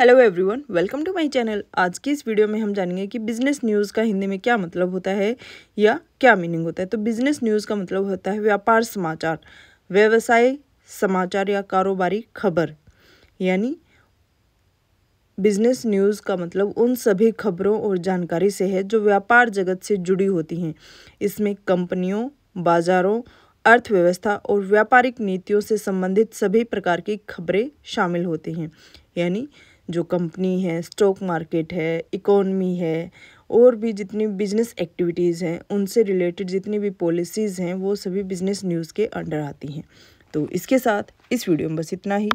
hello everyone welcome to my channel आज की इस वीडियो में हम जानेंगे कि बिज़नेस न्यूज़ का हिंदी में क्या मतलब होता है या क्या मीनिंग होता है तो बिज़नेस न्यूज़ का मतलब होता है व्यापार समाचार व्यवसाय समाचार या कारोबारी खबर यानी बिजनेस न्यूज़ का मतलब उन सभी खबरों और जानकारी से है जो व्यापार जगत से जुड़ी होती हैं इसमें कंपनियों बाज़ारों अर्थव्यवस्था और व्यापारिक नीतियों से संबंधित सभी प्रकार की खबरें शामिल होती हैं यानी जो कंपनी है स्टॉक मार्केट है इकोनमी है और भी जितनी बिजनेस एक्टिविटीज़ हैं उनसे रिलेटेड जितनी भी पॉलिसीज़ हैं वो सभी बिजनेस न्यूज़ के अंडर आती हैं तो इसके साथ इस वीडियो में बस इतना ही